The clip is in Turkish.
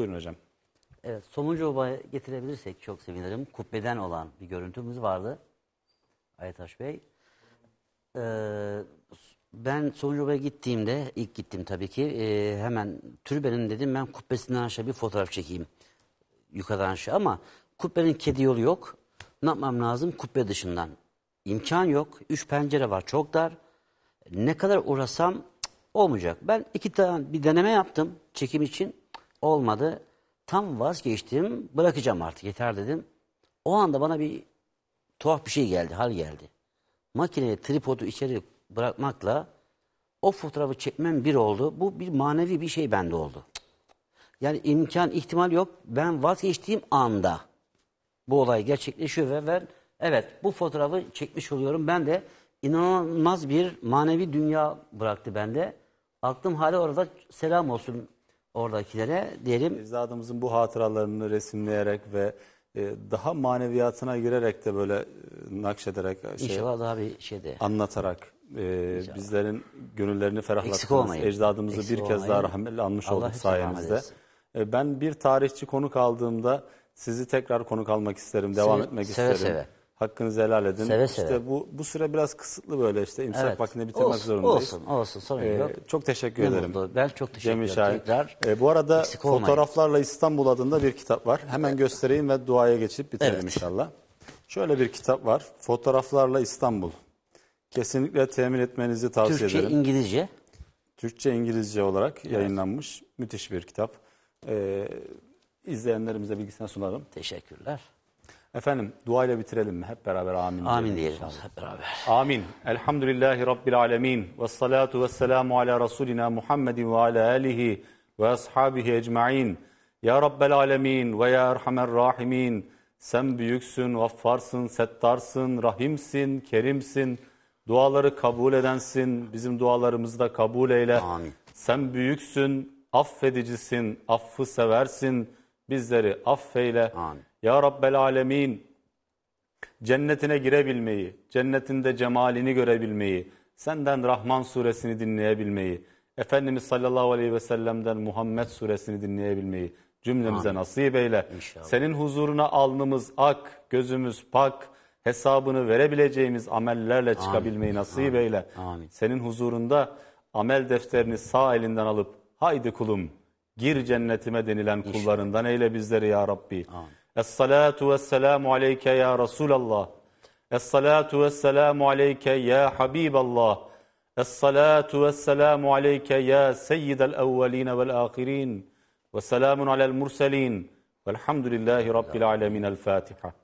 Buyurun hocam. Evet, sonuncu obaya getirebilirsek çok sevinirim. Kubbeden olan bir görüntümüz vardı. Aytaş Bey. Ee, ben sonuncu obaya gittiğimde, ilk gittim tabii ki, e, hemen türbenin dedim ben kubbesinden aşağı bir fotoğraf çekeyim. Yukarıdan aşağı ama kubbenin kedi yolu yok. Ne yapmam lazım? Kubbe dışından. İmkan yok. Üç pencere var, çok dar. Ne kadar uğrasam olmayacak. Ben iki tane bir deneme yaptım çekim için. Olmadı. Tam vazgeçtim. Bırakacağım artık yeter dedim. O anda bana bir tuhaf bir şey geldi. Hal geldi. Makineye tripodu içeri bırakmakla o fotoğrafı çekmem bir oldu. Bu bir manevi bir şey bende oldu. Yani imkan, ihtimal yok. Ben vazgeçtiğim anda bu olay gerçekleşiyor ve ben evet bu fotoğrafı çekmiş oluyorum. Ben de inanılmaz bir manevi dünya bıraktı bende. Aklım hala orada selam olsun oradakilere diyelim. Ecdadımızın bu hatıralarını resimleyerek ve e, daha maneviyatına girerek de böyle e, nakşederek şey, İnşallah daha bir şeyde anlatarak e, bizlerin gönüllerini ferahlattınız. olmayın. Ecdadımızı Eksik bir kez olmayın. daha rahmetle anmış Allah olduk sayenizde. E, ben bir tarihçi konuk aldığımda sizi tekrar konuk almak isterim, devam Seve- etmek seve isterim. seve hakkınızı helal edin. Seve seve. İşte bu, bu süre biraz kısıtlı böyle işte imsak evet. vaktinde bitirmek olsun, zorundayız. Olsun, olsun. Sorun ee, yok. Çok teşekkür ne ederim. Mutlu. Ben çok teşekkür ederim. Tekrar ee, bu arada fotoğraflarla İstanbul adında bir kitap var. Hemen göstereyim ve duaya geçip bitirelim evet. inşallah. Şöyle bir kitap var. Fotoğraflarla İstanbul. Kesinlikle temin etmenizi tavsiye Türkçe, ederim. Türkçe, İngilizce. Türkçe, İngilizce olarak evet. yayınlanmış. Müthiş bir kitap. Ee, izleyenlerimize bilgisini sunarım. Teşekkürler. Efendim duayla bitirelim mi? Hep beraber amin diyelim. Amin diyelim hep beraber. Amin. Elhamdülillahi Rabbil alemin. Ve salatu ve selamu ala Resulina Muhammedin ve ala alihi ve ashabihi ecma'in. Ya Rabbel alemin ve ya erhamer rahimin. Sen büyüksün, vaffarsın, settarsın, rahimsin, kerimsin. Duaları kabul edensin. Bizim dualarımızı da kabul eyle. Amin. Sen büyüksün, affedicisin, affı seversin bizleri affeyle. Amin. Ya Rabbel Alemin cennetine girebilmeyi, cennetinde cemalini görebilmeyi, senden Rahman suresini dinleyebilmeyi, Efendimiz sallallahu aleyhi ve sellem'den Muhammed suresini dinleyebilmeyi cümlemize Amin. nasip eyle. İnşallah. Senin huzuruna alnımız ak, gözümüz pak, hesabını verebileceğimiz amellerle Amin. çıkabilmeyi nasip Amin. eyle. Amin. Senin huzurunda amel defterini sağ elinden alıp haydi kulum Gir cennetime denilen kullarından eyle bizleri ya Rabbi. Es-salatu vesselamu aleyke ya Resulallah. Es-salatu vesselamu aleyke ya Habiballah. Es-salatu vesselamu aleyke ya Seyyidel evveline vel ahirin. Ve selamun alel murselin. Velhamdülillahi Rabbil alemin. El-Fatiha.